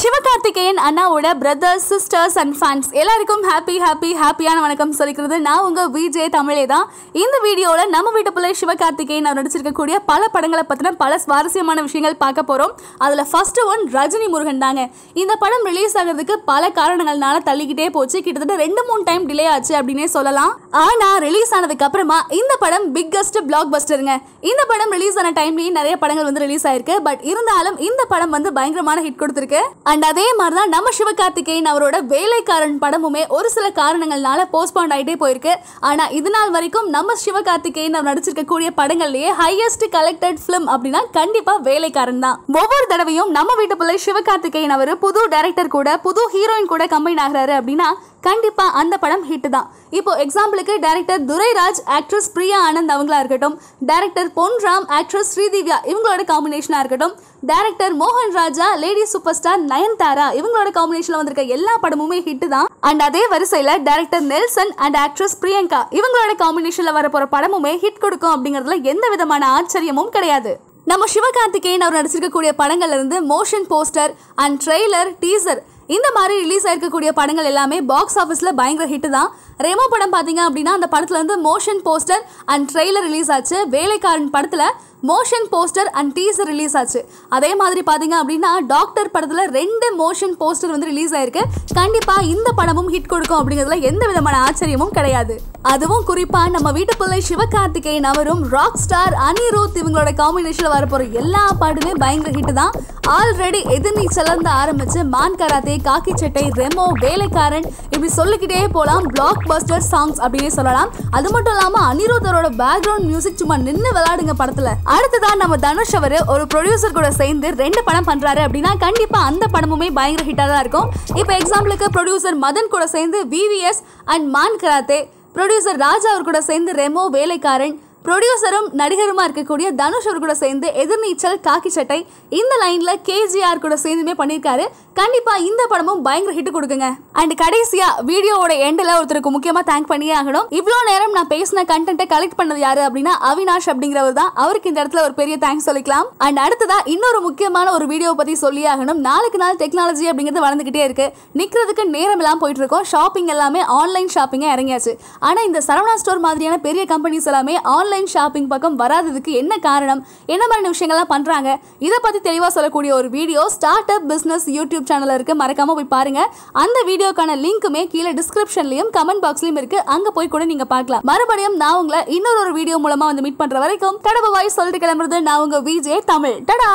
சிவகார்த்திகேயன் அண்ணாவோட brothers sisters and fans எல்லாருக்கும் happy happy ஹாப்பியான வணக்கம் சொல்லிக்கிறது நான் உங்கள் விஜே தமிழே தான் இந்த வீடியோவில் நம்ம வீட்டுக்குள்ளே சிவகார்த்திகேயன் அவர் நடிச்சிருக்கக்கூடிய பல படங்களை பற்றின பல சுவாரஸ்யமான விஷயங்கள் பார்க்க போகிறோம் அதில் ஃபஸ்ட்டு ஒன் ரஜினி முருகன் தாங்க இந்த படம் ரிலீஸ் ஆகிறதுக்கு பல காரணங்கள்னால தள்ளிக்கிட்டே போச்சு கிட்டத்தட்ட ரெண்டு மூணு டைம் டிலே ஆச்சு அப்படின்னே சொல்லலாம் ஆனால் ரிலீஸ் ஆனதுக்கு அப்புறமா இந்த படம் பிக்கஸ்ட் பிளாக் பஸ்டருங்க இந்த படம் ரிலீஸ் ஆன டைம்லேயும் நிறைய படங்கள் வந்து ரிலீஸ் ஆயிருக்கு பட் இருந்தாலும் இந்த படம் வந்து பயங்கரமான ஹிட் கொடுத்துருக்கு அண்ட் அதே மாதிரி தான் நம்ம சிவகார்த்திகேயன் அவரோட வேலைக்காரன் படமுமே ஒரு சில காரணங்கள்னால போஸ்ட்பாண்ட் ஆகிட்டே போயிருக்கு ஆனால் இது நாள் வரைக்கும் நம்ம சிவகார்த்திகேயன் அவர் நடிச்சிருக்கக்கூடிய படங்கள்லேயே ஹையஸ்ட் கலெக்டட் ஃபிலிம் அப்படின்னா கண்டிப்பாக வேலைக்காரன் தான் ஒவ்வொரு தடவையும் நம்ம வீட்டுக்குள்ளே சிவகார்த்திகேயன் அவர் புது டைரக்டர் கூட புது ஹீரோயின் கூட கம்பைன் ஆகிறாரு அப்படின்னா கண்டிப்பாக அந்த படம் ஹிட் தான் இப்போ எக்ஸாம்பிளுக்கு டேரக்டர் துரைராஜ் ஆக்ட்ரஸ் பிரியா ஆனந்த் அவங்களா இருக்கட்டும் டேரக்டர் பொன்ராம் ஆக்ட்ரஸ் ஸ்ரீதிவ்யா இவங்களோட காம்பினேஷனாக இருக்கட்டும் டேரக்டர் மோகன் Raja lady super star Nayanthara இவங்களோட காம்பினேஷன்ல வந்திருக்க எல்லா படமுமே ஹிட் தான் அண்ட் அதே வரிசையில் director Nelson and actress Priyanka இவங்களோட காம்பினேஷனில் வரப்போகிற படமுமே ஹிட் கொடுக்கும் அப்படிங்கிறதுல எந்த விதமான ஆச்சரியமும் கிடையாது நம்ம சிவகார்த்திகேயன் அவர் நடிச்சிருக்கக்கூடிய படங்கள்லேருந்து motion poster and trailer teaser இந்த மாதிரி ரிலீஸ் ஆயிருக்கக்கூடிய படங்கள் எல்லாமே பாக்ஸ் ஆஃபீஸில் பயங்கர ஹிட் தான் ரெமோ படம் பார்த்தீங்க அப்படின்னா அந்த படத்துலேருந்து motion poster and trailer release ஆச்சு வேலைக்காரன் படத்தில் motion poster and teaser release ஆச்சு அதே மாதிரி பார்த்தீங்க அப்படின்னா டாக்டர் படத்தில் ரெண்டு மோஷன் போஸ்டர் வந்து ரிலீஸ் ஆயிருக்கு கண்டிப்பாக இந்த படமும் ஹிட் கொடுக்கும் அப்படிங்கிறதுல எந்த விதமான ஆச்சரியமும் கிடையாது அதுவும் குறிப்பாக நம்ம வீட்டு பிள்ளை சிவகார்த்திகேயன் அவரும் ராக் ஸ்டார் அனிருத் இவங்களோட காம்பினேஷன்ல வரப்போகிற எல்லா பாட்டுமே பயங்கர ஹிட் தான் ஆல்ரெடி எதிர்நீச்சலந்து ஆரம்பிச்சு மான் கராத்தே காக்கி சட்டை ரெமோ வேலைக்காரன் இப்படி சொல்லிக்கிட்டே போகலாம் பிளாக் பஸ்டர் சாங்ஸ் அப்படின்னு சொல்லலாம் அது மட்டும் இல்லாமல் அனிருத்தரோட பேக்ரவுண்ட் மியூசிக் சும்மா நின்று விளையாடுங்க படத்தில் அடுத்ததான் நம்ம தனுஷ் அவர் ஒரு ப்ரொடியூசர் கூட சேர்ந்து ரெண்டு படம் பண்ணுறாரு அப்படின்னா கண்டிப்பாக அந்த படமுமே பயங்கர ஹிட்டாக தான் இருக்கும் இப்போ எக்ஸாம்பிளுக்கு ப்ரொடியூசர் மதன் கூட சேர்ந்து VVS and Maan Karate producer Raja அவர் கூட சேர்ந்து ரெமோ வேலைக்காரன் ப்ரொடியூசரும் நடிகருமா இருக்கக்கூடிய தனுஷ் அவர் கூட சேர்ந்து எதிர்நீச்சல் காக்கி சட்டை இந்த லைன்ல கேஜிஆர் கூட சேர்ந்துமே பண்ணியிருக்காரு கண்டிப்பா இந்த படமும் பயங்கர ஹிட் கொடுக்குங்க அண்ட் கடைசியா வீடியோவோட எண்ட்ல ஒருத்தருக்கு முக்கியமா தேங்க் பண்ணியே ஆகணும் இவ்வளோ நேரம் நான் பேசின கண்டென்ட்டை கலெக்ட் பண்ணது யாரு அப்படின்னா அவினாஷ் அப்படிங்கிறவர் தான் அவருக்கு இந்த இடத்துல ஒரு பெரிய தேங்க்ஸ் சொல்லிக்கலாம் அண்ட் அடுத்ததா இன்னொரு முக்கியமான ஒரு வீடியோ பத்தி சொல்லி ஆகணும் நாளுக்கு நாள் டெக்னாலஜி அப்படிங்கிறது வளர்ந்துகிட்டே இருக்கு நிக்கிறதுக்கு நேரம் எல்லாம் போயிட்டு இருக்கோம் ஷாப்பிங் எல்லாமே ஆன்லைன் ஷாப்பிங்காக இறங்கியாச்சு ஆனா இந்த சரவணா ஸ்டோர் மாதிரியான பெரிய கம்பெனிஸ் எல்லாமே ஆன்லைன் ஆன்லைன் ஷாப்பிங் பக்கம் வராததுக்கு என்ன காரணம் என்ன மாதிரியான விஷயங்கள்லாம் பண்ணுறாங்க இதை பற்றி தெளிவாக சொல்லக்கூடிய ஒரு video start up business YouTube சேனலில் இருக்குது மறக்காமல் போய் பாருங்கள் அந்த வீடியோக்கான லிங்க்குமே கீழே டிஸ்கிரிப்ஷன்லையும் கமெண்ட் பாக்ஸ்லையும் இருக்குது அங்கே போய் கூட நீங்கள் பார்க்கலாம் மறுபடியும் நான் உங்களை இன்னொரு ஒரு வீடியோ மூலமாக வந்து மீட் பண்ணுற வரைக்கும் தடவை வாய் சொல்லிட்டு கிளம்புறது நான் உங்கள் விஜே தமிழ் டடா